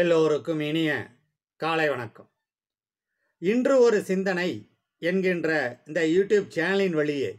எல்லோருக்கும் இனிய காலை வணக்கம் இன்று ஒரு சிந்தனை என்கின்ற இந்த யூடியூப் சேனலின் வழியே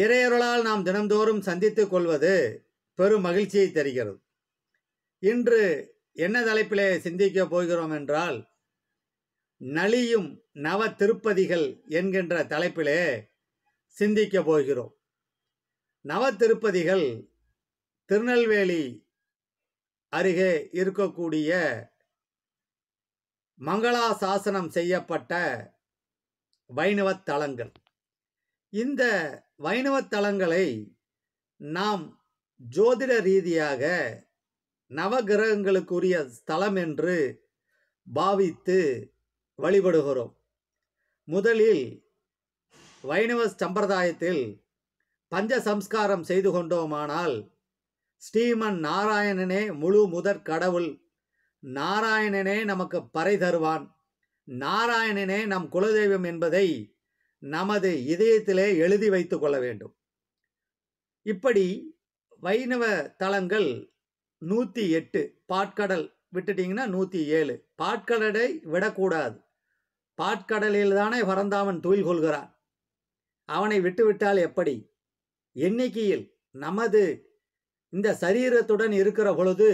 இறையருளால் நாம் தினந்தோறும் சந்தித்துக் கொள்வது பெரும் மகிழ்ச்சியை தருகிறது இன்று என்ன தலைப்பிலே சிந்திக்க போகிறோம் என்றால் நலியும் நவ திருப்பதிகள் என்கின்ற தலைப்பிலே சிந்திக்க போகிறோம் நவ திருப்பதிகள் திருநெல்வேலி அருகே இருக்கக்கூடிய மங்களா சாசனம் செய்யப்பட்ட வைணவ தலங்கள் இந்த வைணவ தலங்களை நாம் ஜோதிட ரீதியாக நவகிரகங்களுக்குரிய ஸ்தலம் என்று பாவித்து வழிபடுகிறோம் முதலில் வைணவ சம்பிரதாயத்தில் பஞ்ச சம்ஸ்காரம் செய்து கொண்டோமானால் ஸ்ரீமன் நாராயணனே முழு முதற் கடவுள் நாராயணனே நமக்கு பறை தருவான் நாராயணனே நம் குலதெய்வம் என்பதை நமது இதயத்திலே எழுதி வைத்து கொள்ள வேண்டும் இப்படி வைணவ தலங்கள் நூற்றி எட்டு பாட்கடல் விட்டுட்டிங்கன்னா நூற்றி ஏழு பாட்கடலை விடக்கூடாது பாட்கடலில் தானே வரந்தாமன் தூய் கொள்கிறான் அவனை விட்டுவிட்டால் எப்படி எண்ணிக்கையில் நமது இந்த சரீரத்துடன் இருக்கிற பொழுது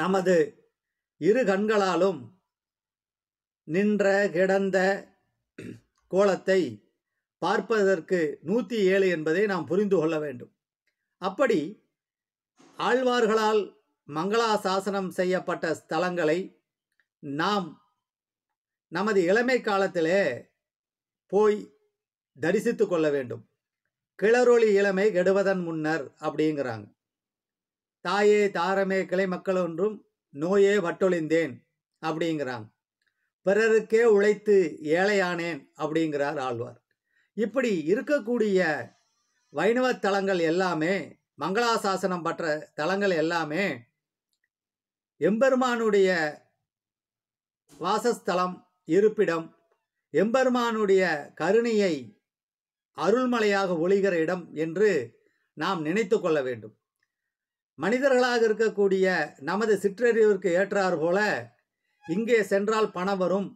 நமது இரு கண்களாலும் நின்ற கிடந்த கோலத்தை பார்ப்பதற்கு நூற்றி ஏழு என்பதை நாம் புரிந்து கொள்ள வேண்டும் அப்படி ஆழ்வார்களால் மங்களாசாசனம் செய்யப்பட்ட ஸ்தலங்களை நாம் நமது இளமை காலத்திலே போய் தரிசித்து கொள்ள வேண்டும் கிளரொளி இளமை கெடுவதன் முன்னர் அப்படிங்கிறாங்க தாயே தாரமே கிளை மக்கள் ஒன்றும் நோயே வட்டொழிந்தேன் அப்படிங்கிறாங்க பிறருக்கே உழைத்து ஏழையானேன் அப்படிங்கிறார் ஆழ்வார் இப்படி இருக்கக்கூடிய வைணவ தலங்கள் எல்லாமே மங்களாசாசனம் பற்ற தலங்கள் எல்லாமே எம்பெருமானுடைய வாசஸ்தலம் இருப்பிடம் எம்பெருமானுடைய கருணையை அருள்மலையாக ஒளிகிற இடம் என்று நாம் நினைத்து கொள்ள வேண்டும் மனிதர்களாக இருக்கக்கூடிய நமது சிற்றறிவிற்கு ஏற்றாறு போல இங்கே சென்றால் பணம் வரும்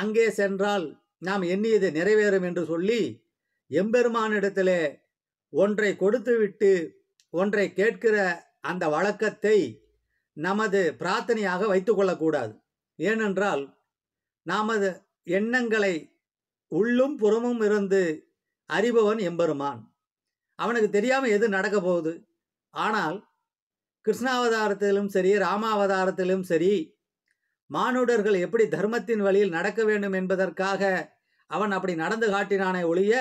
அங்கே சென்றால் நாம் எண்ணியது நிறைவேறும் என்று சொல்லி எம்பெருமானிடத்திலே ஒன்றை கொடுத்துவிட்டு ஒன்றை கேட்கிற அந்த வழக்கத்தை நமது பிரார்த்தனையாக வைத்துக்கொள்ளக்கூடாது ஏனென்றால் நமது எண்ணங்களை உள்ளும் புறமும் இருந்து அறிபவன் எம்பெருமான் அவனுக்கு தெரியாமல் எது நடக்க போகுது ஆனால் கிருஷ்ணாவதாரத்திலும் சரி ராமாவதாரத்திலும் சரி மானுடர்கள் எப்படி தர்மத்தின் வழியில் நடக்க வேண்டும் என்பதற்காக அவன் அப்படி நடந்து காட்டினானே ஒழிய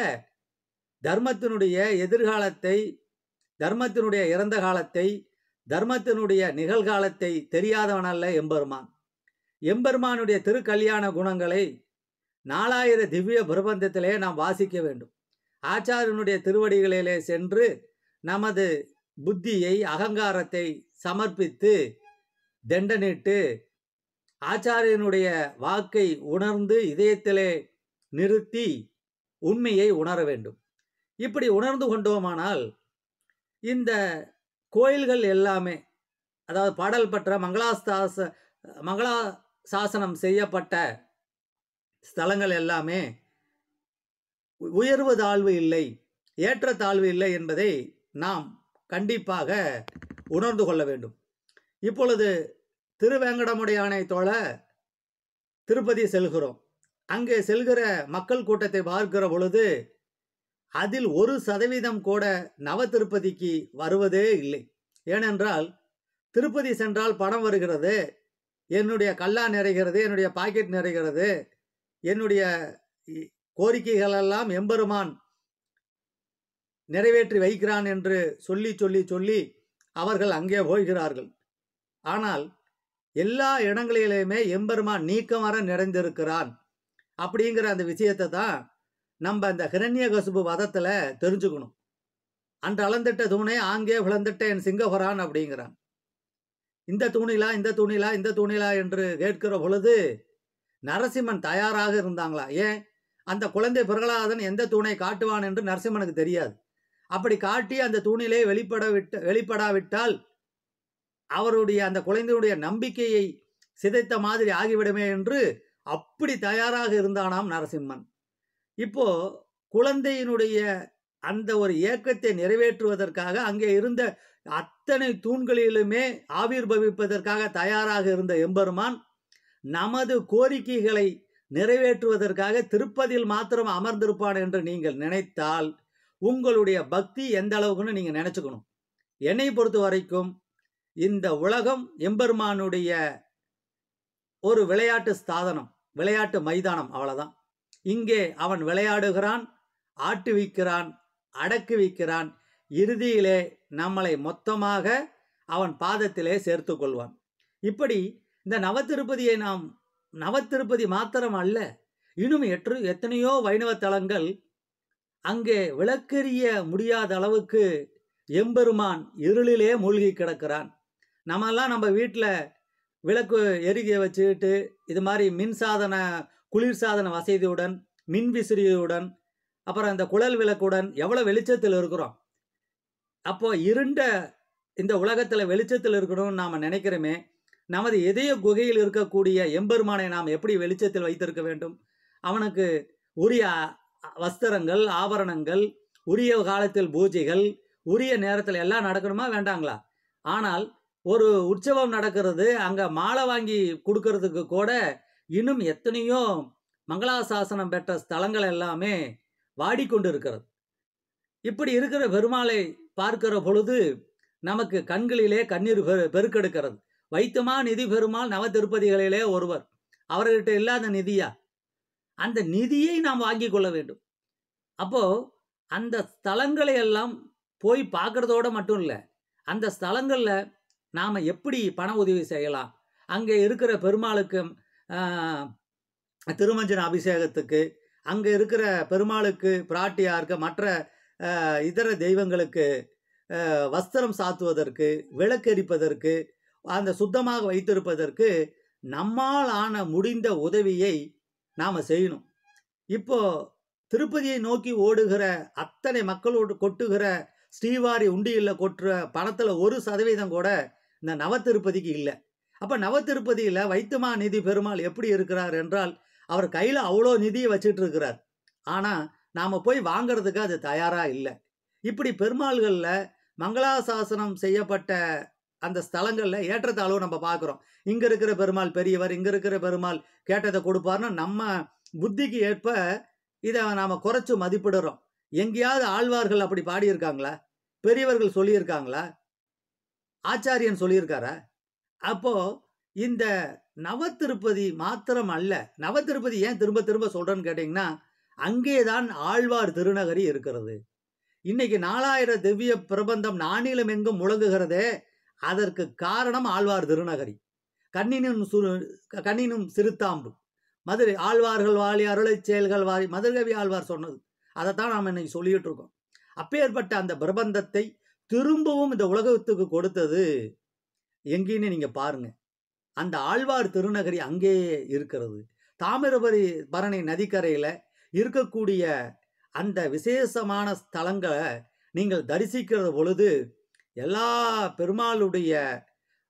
தர்மத்தினுடைய எதிர்காலத்தை தர்மத்தினுடைய இறந்த காலத்தை தர்மத்தினுடைய நிகழ்காலத்தை தெரியாதவனல்ல எம்பெருமான் எம்பெருமானுடைய திருக்கல்யாண குணங்களை நாலாயிர திவ்ய பிரபந்தத்திலே நாம் வாசிக்க வேண்டும் ஆச்சாரியனுடைய திருவடிகளிலே சென்று நமது புத்தியை அகங்காரத்தை சமர்ப்பித்து தண்டனிட்டு ஆச்சாரியனுடைய வாக்கை உணர்ந்து இதயத்திலே நிறுத்தி உண்மையை உணர வேண்டும் இப்படி உணர்ந்து கொண்டோமானால் இந்த கோயில்கள் எல்லாமே அதாவது பாடல் பெற்ற மங்களாஸ்தாச மங்களா சாசனம் செய்யப்பட்ட ஸ்தலங்கள் எல்லாமே உயர்வு தாழ்வு இல்லை ஏற்ற தாழ்வு இல்லை என்பதை நாம் கண்டிப்பாக உணர்ந்து கொள்ள வேண்டும் இப்பொழுது திருவேங்கடமுடையானை தோழ திருப்பதி செல்கிறோம் அங்கே செல்கிற மக்கள் கூட்டத்தை பார்க்கிற பொழுது அதில் ஒரு சதவீதம் கூட நவ திருப்பதிக்கு வருவதே இல்லை ஏனென்றால் திருப்பதி சென்றால் பணம் வருகிறது என்னுடைய கல்லா நிறைகிறது என்னுடைய பாக்கெட் நிறைகிறது என்னுடைய கோரிக்கைகளெல்லாம் எம்பெருமான் நிறைவேற்றி வைக்கிறான் என்று சொல்லி சொல்லி சொல்லி அவர்கள் அங்கே போகிறார்கள் ஆனால் எல்லா இடங்களிலேயுமே எம்பெருமான் நீக்கம் வர நிறைந்திருக்கிறான் அப்படிங்கிற அந்த விஷயத்தை தான் நம்ம அந்த ஹிரண்ய கசுபு வதத்தில் தெரிஞ்சுக்கணும் அன்று அளந்திட்ட தூணே ஆங்கே விளந்திட்ட என் சிங்கபுரான் அப்படிங்கிறான் இந்த தூணிலா இந்த தூணிலா இந்த தூணிலா என்று கேட்கிற பொழுது நரசிம்மன் தயாராக இருந்தாங்களா ஏன் அந்த குழந்தை பிரகலாதன் எந்த தூணை காட்டுவான் என்று நரசிம்மனுக்கு தெரியாது அப்படி காட்டி அந்த தூணிலே வெளிப்பட விட்ட வெளிப்படாவிட்டால் அவருடைய அந்த குழந்தையுடைய நம்பிக்கையை சிதைத்த மாதிரி ஆகிவிடுமே என்று அப்படி தயாராக இருந்தானாம் நரசிம்மன் இப்போ குழந்தையினுடைய அந்த ஒரு இயக்கத்தை நிறைவேற்றுவதற்காக அங்கே இருந்த அத்தனை தூண்களிலுமே ஆவிர்பவிப்பதற்காக தயாராக இருந்த எம்பெருமான் நமது கோரிக்கைகளை நிறைவேற்றுவதற்காக திருப்பதியில் மாத்திரம் அமர்ந்திருப்பான் என்று நீங்கள் நினைத்தால் உங்களுடைய பக்தி எந்த அளவுக்குன்னு நீங்கள் நினச்சிக்கணும் என்னை பொறுத்த வரைக்கும் இந்த உலகம் எம்பெருமானுடைய ஒரு விளையாட்டு ஸ்தாதனம் விளையாட்டு மைதானம் அவ்வளோதான் இங்கே அவன் விளையாடுகிறான் ஆட்டு வைக்கிறான் அடக்கு வைக்கிறான் இறுதியிலே நம்மளை மொத்தமாக அவன் பாதத்திலே சேர்த்து கொள்வான் இப்படி இந்த நவத்திருப்பதியை நாம் நவத்திருப்பதி மாத்திரம் அல்ல இன்னும் எற்று எத்தனையோ வைணவ தலங்கள் அங்கே விளக்கெறிய முடியாத அளவுக்கு எம்பெருமான் இருளிலே மூழ்கி கிடக்கிறான் நம்மெல்லாம் நம்ம வீட்டில் விளக்கு எரிக்க வச்சுக்கிட்டு இது மாதிரி மின் சாதன குளிர் சாதன வசதியுடன் மின் விசிறியுடன் அப்புறம் இந்த குழல் விளக்குடன் எவ்வளோ வெளிச்சத்தில் இருக்கிறோம் அப்போ இருண்ட இந்த உலகத்தில் வெளிச்சத்தில் இருக்கணும்னு நாம் நினைக்கிறோமே நமது இதய குகையில் இருக்கக்கூடிய எம்பெருமானை நாம் எப்படி வெளிச்சத்தில் வைத்திருக்க வேண்டும் அவனுக்கு உரிய வஸ்திரங்கள் ஆபரணங்கள் உரிய காலத்தில் பூஜைகள் உரிய நேரத்தில் எல்லாம் நடக்கணுமா வேண்டாங்களா ஆனால் ஒரு உற்சவம் நடக்கிறது அங்கே மாலை வாங்கி கொடுக்கறதுக்கு கூட இன்னும் எத்தனையோ மங்களாசாசனம் பெற்ற ஸ்தலங்கள் எல்லாமே வாடிக்கொண்டு இருக்கிறது இப்படி இருக்கிற பெருமாளை பார்க்கிற பொழுது நமக்கு கண்களிலே கண்ணீர் பெருக்கெடுக்கிறது வைத்தமா நிதி பெருமாள் நவ திருப்பதிகளிலே ஒருவர் அவர்கிட்ட இல்லாத நிதியா அந்த நிதியை நாம் வாங்கி கொள்ள வேண்டும் அப்போ அந்த ஸ்தலங்களை எல்லாம் போய் பார்க்கறதோட மட்டும் இல்லை அந்த ஸ்தலங்களில் நாம் எப்படி பண உதவி செய்யலாம் அங்கே இருக்கிற பெருமாளுக்கு திருமஞ்சன அபிஷேகத்துக்கு அங்கே இருக்கிற பெருமாளுக்கு இருக்க மற்ற இதர தெய்வங்களுக்கு வஸ்திரம் சாத்துவதற்கு விளக்கெரிப்பதற்கு அந்த சுத்தமாக வைத்திருப்பதற்கு நம்மால் ஆன முடிந்த உதவியை நாம் செய்யணும் இப்போ திருப்பதியை நோக்கி ஓடுகிற அத்தனை மக்களோடு கொட்டுகிற ஸ்ரீவாரி உண்டியில் கொட்டுற பணத்தில் ஒரு சதவீதம் கூட இந்த நவ திருப்பதிக்கு இல்லை அப்போ நவ திருப்பதியில் வைத்தமா நிதி பெருமாள் எப்படி இருக்கிறார் என்றால் அவர் கையில் அவ்வளோ நிதியை வச்சுட்டு இருக்கிறார் ஆனால் நாம் போய் வாங்கிறதுக்கு அது தயாராக இல்லை இப்படி பெருமாள்களில் மங்களாசாசனம் செய்யப்பட்ட அந்த ஸ்தலங்களில் ஏற்றத்தாழ்வு நம்ம பார்க்குறோம் இங்கே இருக்கிற பெருமாள் பெரியவர் இங்கே இருக்கிற பெருமாள் கேட்டதை கொடுப்பார்னு நம்ம புத்திக்கு ஏற்ப இதை நாம் குறைச்சி மதிப்பிடுறோம் எங்கேயாவது ஆழ்வார்கள் அப்படி பாடியிருக்காங்களா பெரியவர்கள் சொல்லியிருக்காங்களா ஆச்சாரியன் சொல்லியிருக்காரா அப்போது இந்த நவத்திருப்பதி மாத்திரம் அல்ல நவத்திருப்பதி ஏன் திரும்ப திரும்ப சொல்கிறேன்னு கேட்டிங்கன்னா அங்கேதான் ஆழ்வார் திருநகரி இருக்கிறது இன்னைக்கு நாலாயிரம் திவ்ய பிரபந்தம் நானிலம் எங்கும் முழங்குகிறதே அதற்கு காரணம் ஆழ்வார் திருநகரி கண்ணினும் சுரு கண்ணினும் சிறுத்தாம்பு மதுரை ஆழ்வார்கள் வாழி அருளை செயல்கள் வாரி மதுரகவி ஆழ்வார் சொன்னது அதைத்தான் நாம் இன்னைக்கு சொல்லிட்டு இருக்கோம் அப்பேற்பட்ட அந்த பிரபந்தத்தை திரும்பவும் இந்த உலகத்துக்கு கொடுத்தது எங்கேன்னு நீங்கள் பாருங்க அந்த ஆழ்வார் திருநகரி அங்கேயே இருக்கிறது தாமிரபரி பரணி நதிக்கரையில் இருக்கக்கூடிய அந்த விசேஷமான ஸ்தலங்களை நீங்கள் தரிசிக்கிற பொழுது எல்லா பெருமாளுடைய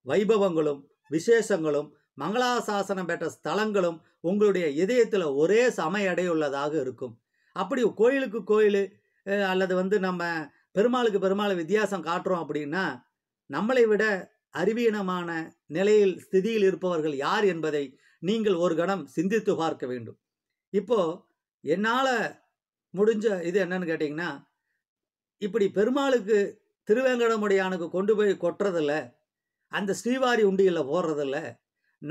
வைபவங்களும் விசேஷங்களும் மங்களாசாசனம் பெற்ற ஸ்தலங்களும் உங்களுடைய இதயத்தில் ஒரே சமையடையுள்ளதாக இருக்கும் அப்படி கோயிலுக்கு கோயில் அல்லது வந்து நம்ம பெருமாளுக்கு பெருமாள் வித்தியாசம் காட்டுறோம் அப்படின்னா நம்மளை விட அறிவீனமான நிலையில் ஸ்திதியில் இருப்பவர்கள் யார் என்பதை நீங்கள் ஒரு கணம் சிந்தித்து பார்க்க வேண்டும் இப்போ என்னால் முடிஞ்ச இது என்னன்னு கேட்டிங்கன்னா இப்படி பெருமாளுக்கு திருவேங்கடமுடியானுக்கு கொண்டு போய் கொட்டுறதில்ல அந்த ஸ்ரீவாரி உண்டியில் போடுறதில்ல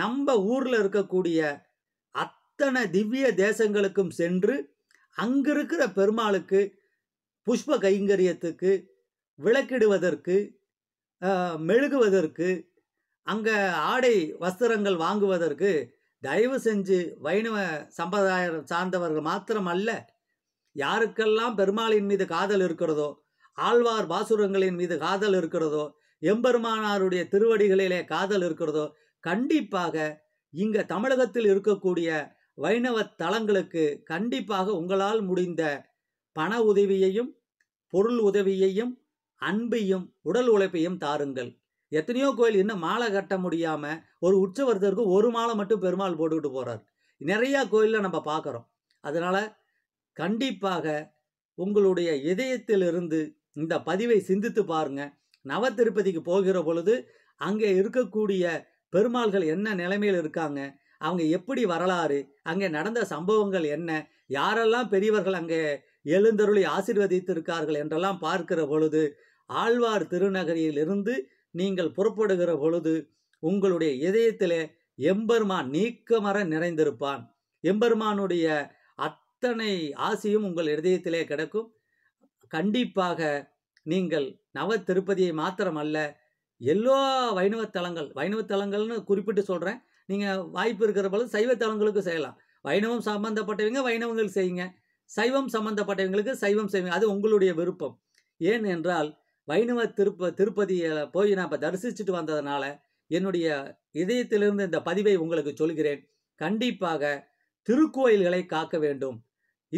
நம்ம ஊரில் இருக்கக்கூடிய அத்தனை திவ்ய தேசங்களுக்கும் சென்று அங்கிருக்கிற பெருமாளுக்கு புஷ்ப கைங்கரியத்துக்கு விளக்கிடுவதற்கு மெழுகுவதற்கு அங்கே ஆடை வஸ்திரங்கள் வாங்குவதற்கு தயவு செஞ்சு வைணவ சம்பிரதாயம் சார்ந்தவர்கள் மாத்திரம் அல்ல யாருக்கெல்லாம் பெருமாளின் மீது காதல் இருக்கிறதோ ஆழ்வார் பாசுரங்களின் மீது காதல் இருக்கிறதோ எம்பெருமானாருடைய திருவடிகளிலே காதல் இருக்கிறதோ கண்டிப்பாக இங்க தமிழகத்தில் இருக்கக்கூடிய வைணவ தலங்களுக்கு கண்டிப்பாக உங்களால் முடிந்த பண உதவியையும் பொருள் உதவியையும் அன்பையும் உடல் உழைப்பையும் தாருங்கள் எத்தனையோ கோயில் இன்னும் மாலை கட்ட முடியாம ஒரு உற்சவர்த்தருக்கு ஒரு மாலை மட்டும் பெருமாள் போட்டுக்கிட்டு போறார் நிறையா கோயிலில் நம்ம பார்க்குறோம் அதனால கண்டிப்பாக உங்களுடைய இதயத்திலிருந்து இந்த பதிவை சிந்தித்து பாருங்க நவ திருப்பதிக்கு போகிற பொழுது அங்கே இருக்கக்கூடிய பெருமாள்கள் என்ன நிலைமையில் இருக்காங்க அவங்க எப்படி வரலாறு அங்கே நடந்த சம்பவங்கள் என்ன யாரெல்லாம் பெரியவர்கள் அங்கே எழுந்தருளி இருக்கார்கள் என்றெல்லாம் பார்க்கிற பொழுது ஆழ்வார் திருநகரியிலிருந்து நீங்கள் புறப்படுகிற பொழுது உங்களுடைய இதயத்திலே எம்பெருமான் நீக்கமர நிறைந்திருப்பான் எம்பெருமானுடைய அத்தனை ஆசையும் உங்கள் இதயத்திலே கிடக்கும் கண்டிப்பாக நீங்கள் நவ திருப்பதியை மாத்திரமல்ல எல்லா வைணவ தலங்கள் வைணவ தலங்கள்னு குறிப்பிட்டு சொல்கிறேன் நீங்கள் வாய்ப்பு இருக்கிற பொழுது சைவ தலங்களுக்கு செய்யலாம் வைணவம் சம்பந்தப்பட்டவங்க வைணவங்கள் செய்யுங்க சைவம் சம்மந்தப்பட்டவங்களுக்கு சைவம் செய்வீங்க அது உங்களுடைய விருப்பம் ஏன் என்றால் வைணவ திருப்ப திருப்பதியில் போய் நான் இப்போ தரிசிச்சுட்டு வந்ததுனால என்னுடைய இதயத்திலிருந்து இந்த பதிவை உங்களுக்கு சொல்கிறேன் கண்டிப்பாக திருக்கோயில்களை காக்க வேண்டும்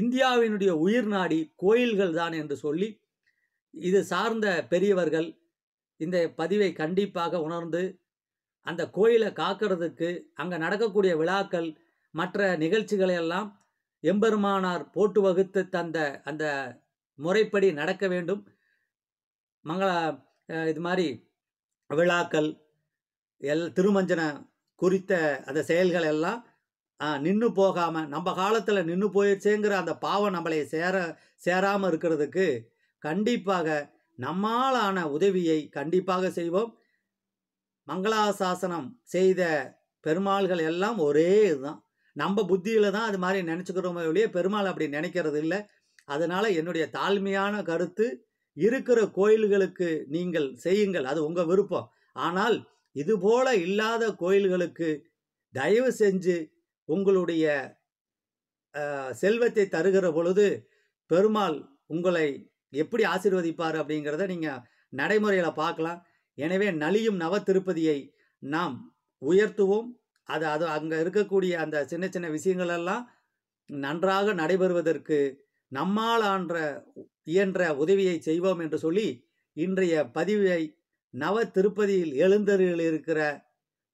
இந்தியாவினுடைய உயிர் நாடி கோயில்கள் தான் என்று சொல்லி இது சார்ந்த பெரியவர்கள் இந்த பதிவை கண்டிப்பாக உணர்ந்து அந்த கோயிலை காக்கிறதுக்கு அங்கே நடக்கக்கூடிய விழாக்கள் மற்ற நிகழ்ச்சிகளையெல்லாம் எம்பெருமானார் போட்டு வகுத்து தந்த அந்த முறைப்படி நடக்க வேண்டும் மங்கள இது மாதிரி விழாக்கள் எல் திருமஞ்சன குறித்த அந்த செயல்கள் எல்லாம் நின்று போகாமல் நம்ம காலத்தில் நின்று போயிடுச்சேங்கிற அந்த பாவம் நம்மளை சேர சேராமல் இருக்கிறதுக்கு கண்டிப்பாக நம்மாலான உதவியை கண்டிப்பாக செய்வோம் மங்களாசாசனம் செய்த பெருமாள்கள் எல்லாம் ஒரே இதுதான் நம்ம புத்தியில் தான் அது மாதிரி நினச்சிக்கிறோமே ஒழிய பெருமாள் அப்படி நினைக்கிறது இல்லை அதனால் என்னுடைய தாழ்மையான கருத்து இருக்கிற கோயில்களுக்கு நீங்கள் செய்யுங்கள் அது உங்கள் விருப்பம் ஆனால் இதுபோல இல்லாத கோயில்களுக்கு தயவு செஞ்சு உங்களுடைய செல்வத்தை தருகிற பொழுது பெருமாள் உங்களை எப்படி ஆசிர்வதிப்பார் அப்படிங்கிறத நீங்கள் நடைமுறையில் பார்க்கலாம் எனவே நலியும் நவ திருப்பதியை நாம் உயர்த்துவோம் அது அது அங்கே இருக்கக்கூடிய அந்த சின்ன சின்ன விஷயங்களெல்லாம் நன்றாக நடைபெறுவதற்கு நம்மாலான்ற இயன்ற உதவியை செய்வோம் என்று சொல்லி இன்றைய பதிவை நவ திருப்பதியில் எழுந்தருகில் இருக்கிற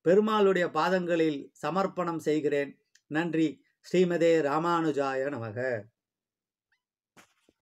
பெருமாளுடைய பாதங்களில் சமர்ப்பணம் செய்கிறேன் நன்றி ஸ்ரீமதே ராமானுஜாய நமக